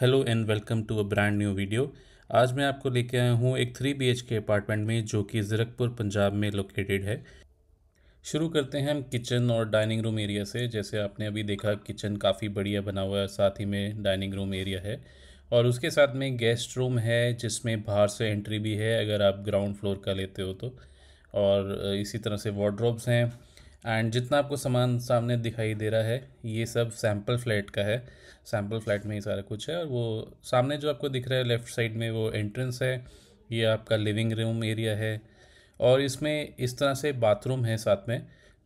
hello and welcome to a brand new video आज मैं आपको लेके आया हूँ एक थ्री बी के अपार्टमेंट में जो कि ज़ीरकपुर पंजाब में लोकेटेड है शुरू करते हैं हम किचन और डाइनिंग रूम एरिया से जैसे आपने अभी देखा किचन काफ़ी बढ़िया बना हुआ है साथ ही में डाइनिंग रूम एरिया है और उसके साथ में गेस्ट रूम है जिसमें बाहर से एंट्री भी है अगर आप ग्राउंड फ्लोर का लेते हो तो और इसी तरह से वार्ड्रोब्स हैं एंड जितना आपको सामान सामने दिखाई दे रहा है ये सब सैम्पल फ्लैट का है सैम्पल फ्लैट में ही सारा कुछ है और वो सामने जो आपको दिख रहा है लेफ़्ट साइड में वो एंट्रेंस है ये आपका लिविंग रूम एरिया है और इसमें इस तरह से बाथरूम है साथ में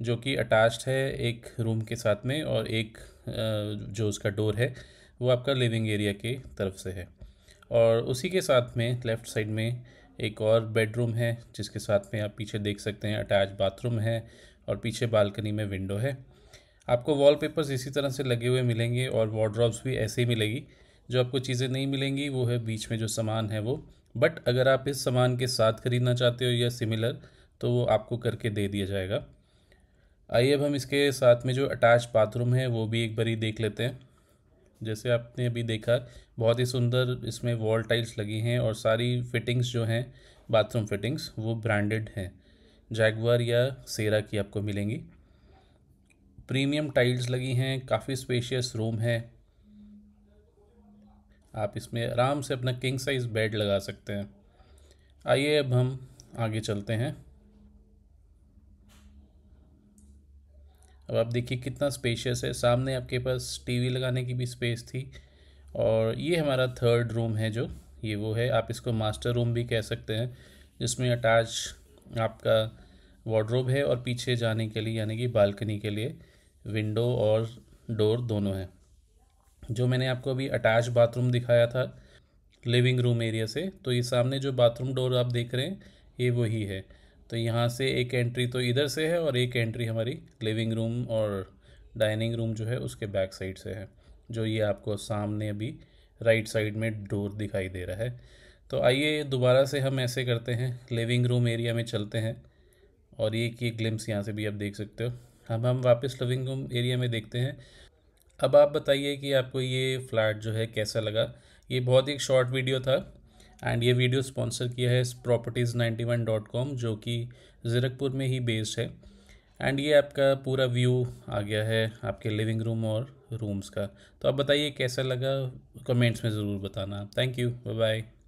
जो कि अटैच्ड है एक रूम के साथ में और एक जो उसका डोर है वो आपका लिविंग एरिया की तरफ से है और उसी के साथ में लेफ़्ट साइड में एक और बेडरूम है जिसके साथ में आप पीछे देख सकते हैं अटैच बाथरूम है और पीछे बालकनी में विंडो है आपको वॉलपेपर्स इसी तरह से लगे हुए मिलेंगे और वॉड्रॉप्स भी ऐसे ही मिलेगी जो आपको चीज़ें नहीं मिलेंगी वो है बीच में जो सामान है वो बट अगर आप इस सामान के साथ ख़रीदना चाहते हो या सिमिलर तो वो आपको करके दे दिया जाएगा आइए अब हम इसके साथ में जो अटैच बाथरूम है वो भी एक बारी देख लेते हैं जैसे आपने अभी देखा बहुत ही सुंदर इसमें वॉल टाइल्स लगी हैं और सारी फिटिंग्स जो हैं बाथरूम फिटिंग्स वो ब्रांडेड हैं जैगवर या सेरा की आपको मिलेंगी प्रीमियम टाइल्स लगी हैं काफ़ी स्पेशियस रूम है आप इसमें आराम से अपना किंग साइज़ बेड लगा सकते हैं आइए अब हम आगे चलते हैं अब आप देखिए कितना स्पेशियस है सामने आपके पास टीवी लगाने की भी स्पेस थी और ये हमारा थर्ड रूम है जो ये वो है आप इसको मास्टर रूम भी कह सकते हैं जिसमें अटैच आपका वार्ड्रोब है और पीछे जाने के लिए यानी कि बालकनी के लिए विंडो और डोर दोनों हैं जो मैंने आपको अभी अटैच बाथरूम दिखाया था लिविंग रूम एरिया से तो ये सामने जो बाथरूम डोर आप देख रहे हैं ये वही है तो यहाँ से एक एंट्री तो इधर से है और एक एंट्री हमारी लिविंग रूम और डाइनिंग रूम जो है उसके बैक साइड से है जो ये आपको सामने अभी राइट साइड में डोर दिखाई दे रहा है तो आइए दोबारा से हम ऐसे करते हैं लिविंग रूम एरिया में चलते हैं और ये कि ग्लिम्स यहाँ से भी आप देख सकते हो हम हम वापस लिविंग रूम एरिया में देखते हैं अब आप बताइए कि आपको ये फ्लैट जो है कैसा लगा ये बहुत ही शॉर्ट वीडियो था एंड ये वीडियो स्पॉन्सर किया है properties ninety one dot com जो कि ज़ीरकपुर में ही बेस्ड है एंड ये आपका पूरा व्यू आ गया है आपके लिविंग रूम और रूम्स का तो आप बताइए कैसा लगा कमेंट्स में ज़रूर बताना थैंक यू बाय बाय